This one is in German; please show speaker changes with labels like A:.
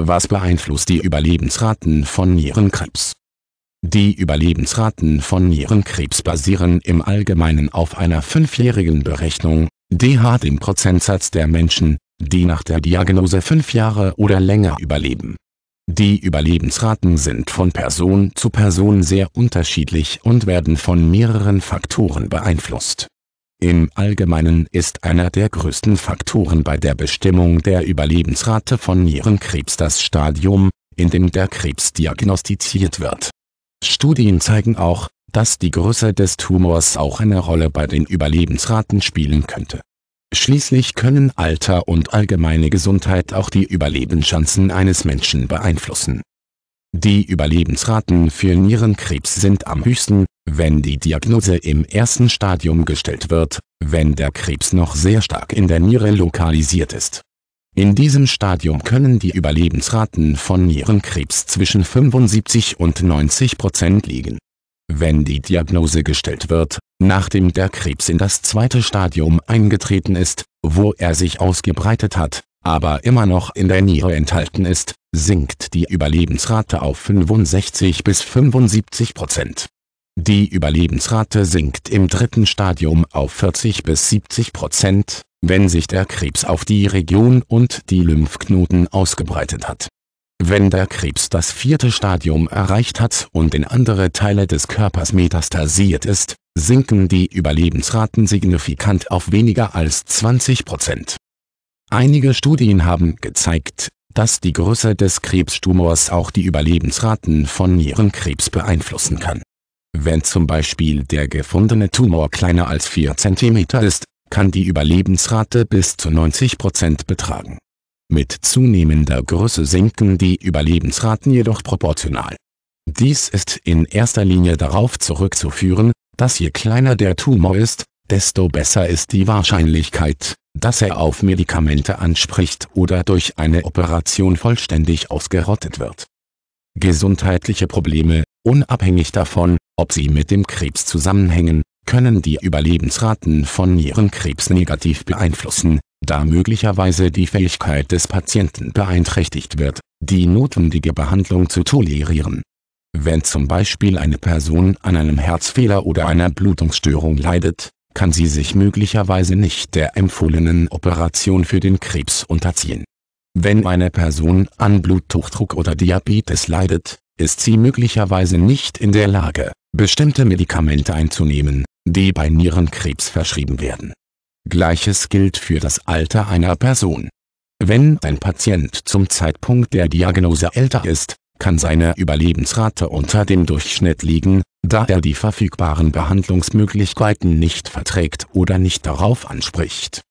A: Was beeinflusst die Überlebensraten von Nierenkrebs? Die Überlebensraten von Nierenkrebs basieren im Allgemeinen auf einer fünfjährigen Berechnung, DH dem Prozentsatz der Menschen, die nach der Diagnose fünf Jahre oder länger überleben. Die Überlebensraten sind von Person zu Person sehr unterschiedlich und werden von mehreren Faktoren beeinflusst im Allgemeinen ist einer der größten Faktoren bei der Bestimmung der Überlebensrate von Nierenkrebs das Stadium, in dem der Krebs diagnostiziert wird. Studien zeigen auch, dass die Größe des Tumors auch eine Rolle bei den Überlebensraten spielen könnte. Schließlich können Alter und allgemeine Gesundheit auch die Überlebenschancen eines Menschen beeinflussen die Überlebensraten für Nierenkrebs sind am höchsten, wenn die Diagnose im ersten Stadium gestellt wird, wenn der Krebs noch sehr stark in der Niere lokalisiert ist. In diesem Stadium können die Überlebensraten von Nierenkrebs zwischen 75 und 90 Prozent liegen. Wenn die Diagnose gestellt wird, nachdem der Krebs in das zweite Stadium eingetreten ist, wo er sich ausgebreitet hat, aber immer noch in der Niere enthalten ist, sinkt die Überlebensrate auf 65 bis 75 Prozent. Die Überlebensrate sinkt im dritten Stadium auf 40 bis 70 Prozent, wenn sich der Krebs auf die Region und die Lymphknoten ausgebreitet hat. Wenn der Krebs das vierte Stadium erreicht hat und in andere Teile des Körpers metastasiert ist, sinken die Überlebensraten signifikant auf weniger als 20 Prozent Einige Studien haben gezeigt, dass die Größe des Krebstumors auch die Überlebensraten von Nierenkrebs beeinflussen kann. Wenn zum Beispiel der gefundene Tumor kleiner als 4 cm ist, kann die Überlebensrate bis zu 90% betragen. Mit zunehmender Größe sinken die Überlebensraten jedoch proportional. Dies ist in erster Linie darauf zurückzuführen, dass je kleiner der Tumor ist, desto besser ist die Wahrscheinlichkeit, dass er auf Medikamente anspricht oder durch eine Operation vollständig ausgerottet wird. Gesundheitliche Probleme, unabhängig davon, ob sie mit dem Krebs zusammenhängen, können die Überlebensraten von Nierenkrebs negativ beeinflussen, da möglicherweise die Fähigkeit des Patienten beeinträchtigt wird, die notwendige Behandlung zu tolerieren. Wenn zum Beispiel eine Person an einem Herzfehler oder einer Blutungsstörung leidet, kann sie sich möglicherweise nicht der empfohlenen Operation für den Krebs unterziehen. Wenn eine Person an Bluthochdruck oder Diabetes leidet, ist sie möglicherweise nicht in der Lage, bestimmte Medikamente einzunehmen, die bei Nierenkrebs verschrieben werden. Gleiches gilt für das Alter einer Person. Wenn ein Patient zum Zeitpunkt der Diagnose älter ist, kann seine Überlebensrate unter dem Durchschnitt liegen, da er die verfügbaren Behandlungsmöglichkeiten nicht verträgt oder nicht darauf anspricht